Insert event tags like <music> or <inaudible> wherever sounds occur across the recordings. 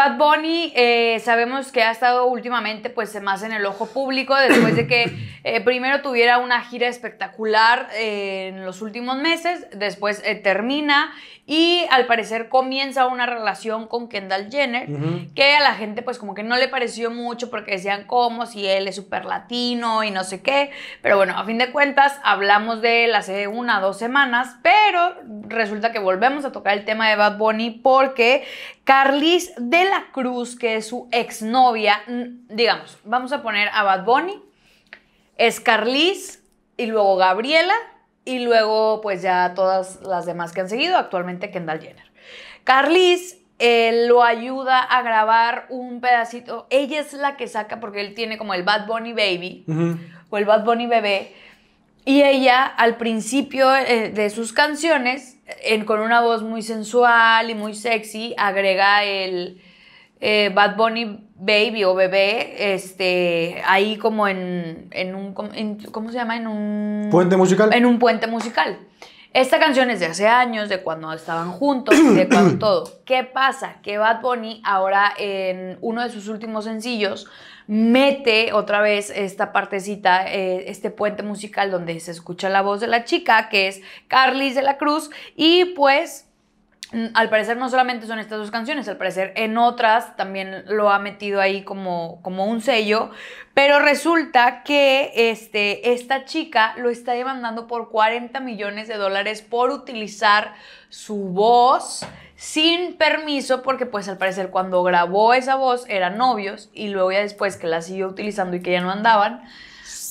Bad Bunny eh, sabemos que ha estado últimamente pues más en el ojo público después de que <coughs> eh, primero tuviera una gira espectacular eh, en los últimos meses, después termina y al parecer comienza una relación con Kendall Jenner que a la gente pues como que no le pareció mucho porque decían cómo si él es súper latino y no sé qué, pero bueno, a fin de cuentas hablamos de él hace una o dos semanas, pero resulta que volvemos a tocar el tema de Bad Bunny porque Carlis de la Cruz, que es su exnovia, digamos, vamos a poner a Bad Bunny, es Carlis y luego Gabriela y luego pues ya todas las demás que han seguido, actualmente Kendall Jenner. Carlis lo ayuda a grabar un pedacito, ella es la que saca porque él tiene como el Bad Bunny Baby o el Bad Bunny Bebé y ella al principio eh, de sus canciones, con una voz muy sensual y muy sexy, agrega el eh, Bad Bunny Baby o bebé, este, ahí como en, un, ¿cómo se llama? En un... Puente musical. En un puente musical. Esta canción es de hace años, de cuando estaban juntos, de <clears throat> cuando todo. ¿Qué pasa? Que Bad Bunny ahora en uno de sus últimos sencillos mete otra vez esta partecita, eh, este puente musical donde se escucha la voz de la chica, que es Carly de la Cruz, y pues Mm, al parecer no solamente son estas dos canciones, al parecer en otras también lo ha metido ahí como, como un sello, pero resulta que este, esta chica lo está demandando por 40 millones de dólares por utilizar su voz sin permiso, porque pues al parecer cuando grabó esa voz eran novios y luego ya después que la siguió utilizando y que ya no andaban,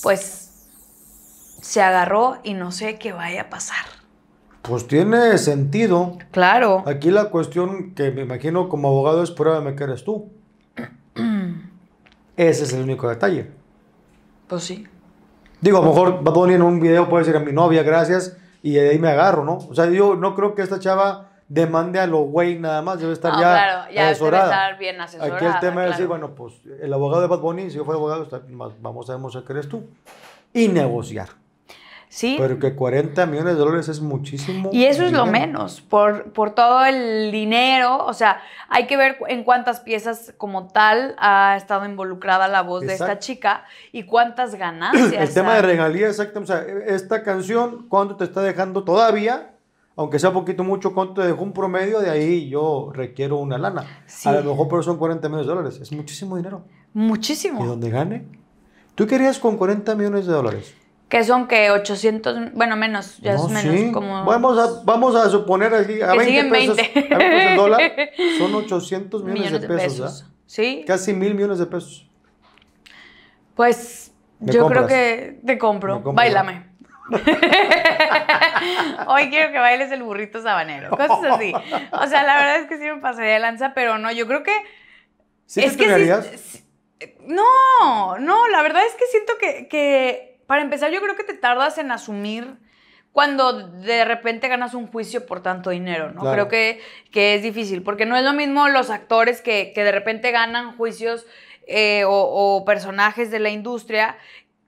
pues se agarró y no sé qué vaya a pasar. Pues tiene sentido. Claro. Aquí la cuestión que me imagino como abogado es pruébame que eres tú. <clears throat> Ese es el único detalle. Pues sí. Digo, a lo mejor va a en un video, puede decir a mi novia, gracias, y de ahí me agarro, ¿no? O sea, yo no creo que esta chava demande a lo güey nada más, debe estar ya claro, ya Debe estar bien asesorada. Aquí el tema es decir, bueno, pues el abogado de Bad Bunny, si yo fuera abogado, vamos a demostrar que eres tú. Y negociar. Pero que 40 millones de dólares es muchísimo. Y eso es lo menos, por, por todo el dinero, o sea, hay que ver en cuántas piezas como tal ha estado involucrada la voz de esta chica y cuántas ganancias. <clears throat> el tema de regalía, exacto. o sea, esta canción, ¿cuánto te está dejando todavía? aunque sea poquito mucho, ¿cuánto te dejó un promedio? De ahí yo requiero una lana. A lo mejor, pero son 40 millones de dólares. Es muchísimo dinero. Muchísimo. Y donde gane. ¿Tú querías con 40 millones de dólares? que son que 800, bueno, menos, ya es menos como... Vamos a, vamos a suponer aquí a, 20 pesos, 20. <laughs> son 800 millones, de pesos, de pesos. ¿Sí? Casi mil millones de pesos. Pues yo creo que te compro, bailame. <laughs> Hoy quiero que bailes el burrito sabanero, cosas así. O sea, la verdad es que sí me pasaría de lanza, pero no, yo creo que... ¿Sí es te que no, no, la verdad es que siento que, que para empezar, yo creo que te tardas en asumir cuando de repente ganas un juicio por tanto dinero, ¿no? Creo que, es difícil, porque no es lo mismo los actores que, de repente ganan juicios eh, o, personajes de la industria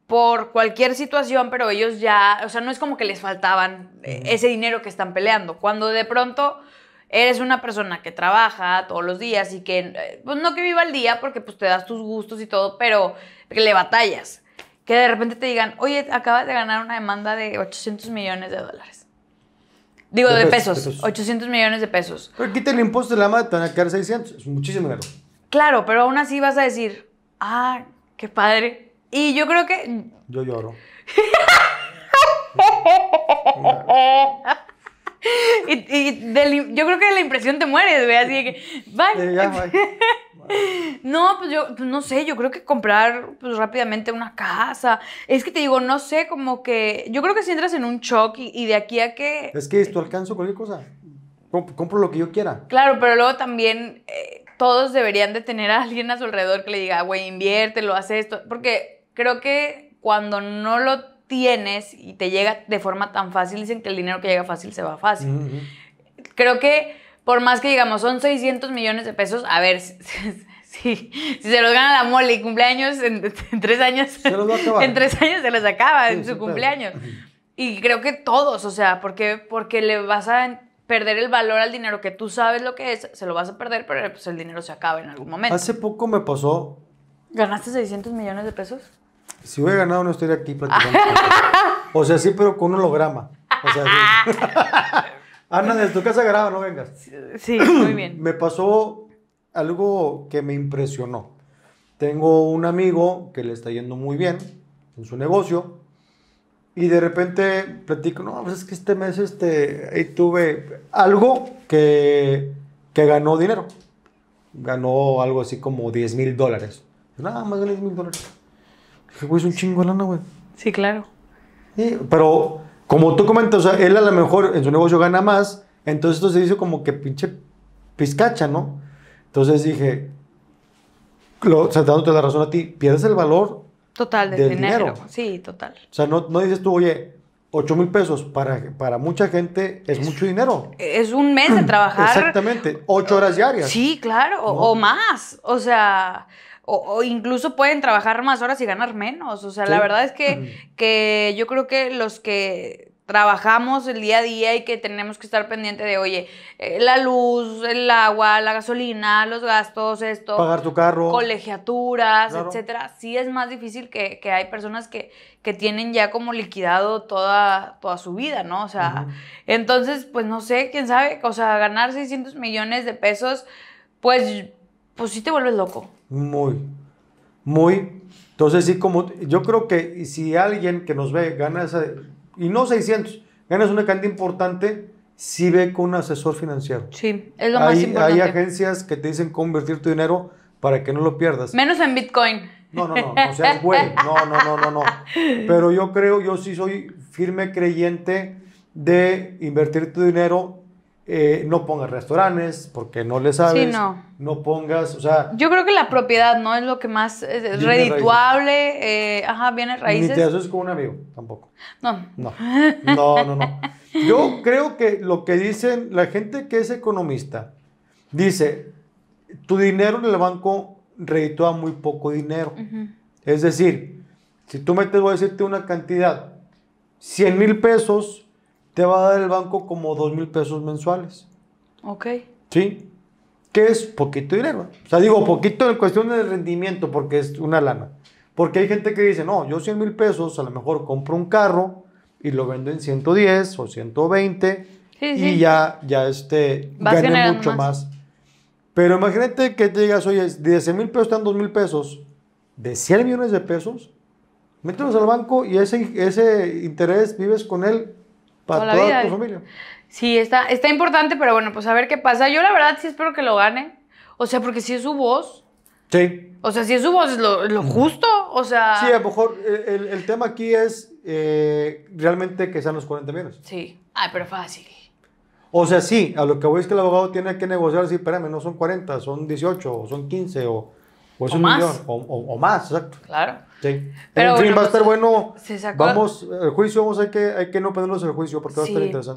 por cualquier situación, pero ellos ya, o sea, no es como que les faltaban eh, ese dinero que están peleando. Cuando de pronto eres una persona que trabaja todos los días y que, eh, pues no que viva el día porque pues te das tus gustos y todo, pero que le batallas que de repente te digan, oye, acabas de ganar una demanda de 800 millones de dólares. Digo, de, pesos, 800 millones de pesos. Pero quita el impuesto de la madre, te van a quedar 600, es muchísimo dinero. Claro, pero aún así vas a decir, ah, qué padre. Y yo creo que... Yo lloro. <laughs> y, yo creo que la impresión te muere, güey, así que... bye. <laughs> No, pues yo pues no sé, yo creo que comprar pues, rápidamente una casa. Es que te digo, no sé, como que yo creo que si entras en un shock y, de aquí a que... Es que esto alcanzo cualquier cosa. compro lo que yo quiera. Claro, pero luego también eh, todos deberían de tener a alguien a su alrededor que le diga, güey, lo haz esto. Porque creo que cuando no lo tienes y te llega de forma tan fácil, dicen que el dinero que llega fácil se va fácil. Creo que por más que digamos, son 600 millones de pesos, a ver, <laughs> si, si, se los gana la mole y cumpleaños en, tres años, se los <laughs> en tres años se los acaba en su cumpleaños. Y creo que todos, o sea, porque, porque le vas a perder el valor al dinero que tú sabes lo que es, se lo vas a perder, pero pues el dinero se acaba en algún momento. Hace poco me pasó. ¿Ganaste 600 millones de pesos? Si hubiera ganado no estaría aquí platicando. <laughs> o sea, sí, pero con un holograma. O sea, sí. Ana, desde tu casa graba, no vengas. Sí, muy bien. <clears throat> me pasó algo que me impresionó. Tengo un amigo que le está yendo muy bien en su negocio y de repente platico, no, pues es que este mes este, tuve algo que, que ganó dinero. Ganó algo así como 10 mil dólares. Nada más gané 10 mil dólares. Dije, güey, es un chingo de güey. Sí, claro. Sí, pero como tú comentas, o él a lo mejor en su negocio gana más, entonces esto se hizo como que pinche pizcacha, ¿no? Entonces dije, lo, o sea, dándote la razón a ti, pierdes el valor total del, dinero. Sí, total. O sea, no, dices tú, oye, 8 mil pesos para, para mucha gente es, mucho dinero. Es un mes de trabajar. Exactamente, 8 horas diarias. Sí, claro, o más. O sea, o, incluso pueden trabajar más horas y ganar menos. O sea, la verdad es que, que yo creo que los que trabajamos el día a día y que tenemos que estar pendiente de, oye, eh, la luz, el agua, la gasolina, los gastos, esto. Pagar tu carro. Colegiaturas, etcétera. Sí es más difícil que, hay personas que, tienen ya como liquidado toda, toda su vida, ¿no? O sea, entonces, pues no sé, quién sabe, o sea, ganar 600 millones de pesos, pues, pues sí te vuelves loco. Muy, muy. Entonces, sí, como yo creo que si alguien que nos ve gana y no 600, ganas una cantidad importante, si ve con un asesor financiero. Sí, es lo más importante. Hay agencias que te dicen convertir tu dinero para que no lo pierdas. Menos en Bitcoin. No, no, no, no seas güey. <laughs> No, no, no, no, no. Pero yo creo, yo sí soy firme creyente de invertir tu dinero eh, no pongas restaurantes porque no le sabes. no. pongas, o sea. Yo creo que la propiedad, ¿no? Es lo que más es redituable. Eh, ajá, bienes raíces. Ni te haces con un amigo, tampoco. No. No. No, no, no. Yo creo que lo que dicen la gente que es economista dice: tu dinero en el banco reditúa muy poco dinero. Es decir, si tú metes, voy a decirte una cantidad, 100 mil pesos te va a dar el banco como dos mil pesos mensuales. Ok. ¿Sí? Que es poquito dinero. O sea, digo, poquito en cuestión del rendimiento, porque es una lana. Porque hay gente que dice, no, yo 100 mil pesos, a lo mejor compro un carro y lo vendo en 110 o 120 y ya, ya este, mucho más. Pero imagínate que te digas, oye, de mil pesos están 2 mil pesos, de 100 millones de pesos, mételos al banco y ese, ese interés vives con él para toda, tu familia. Sí, está, está importante, pero bueno, pues a ver qué pasa. Yo la verdad sí espero que lo gane. O sea, porque si es su voz. Sí. O sea, si es su voz, es lo, justo. O sea. Sí, a lo mejor eh, el, tema aquí es eh, realmente que sean los 40 millones. Sí. Ay, pero fácil. O sea, sí, a lo que voy es que el abogado tiene que negociar, sí, espérame, no son 40, son 18 o son 15 o pues o un millón o, más, exacto. Claro. Sí. Pero en fin, va a estar bueno. Vamos, el juicio, vamos, hay que, hay que no perdernos el juicio porque va a estar interesante.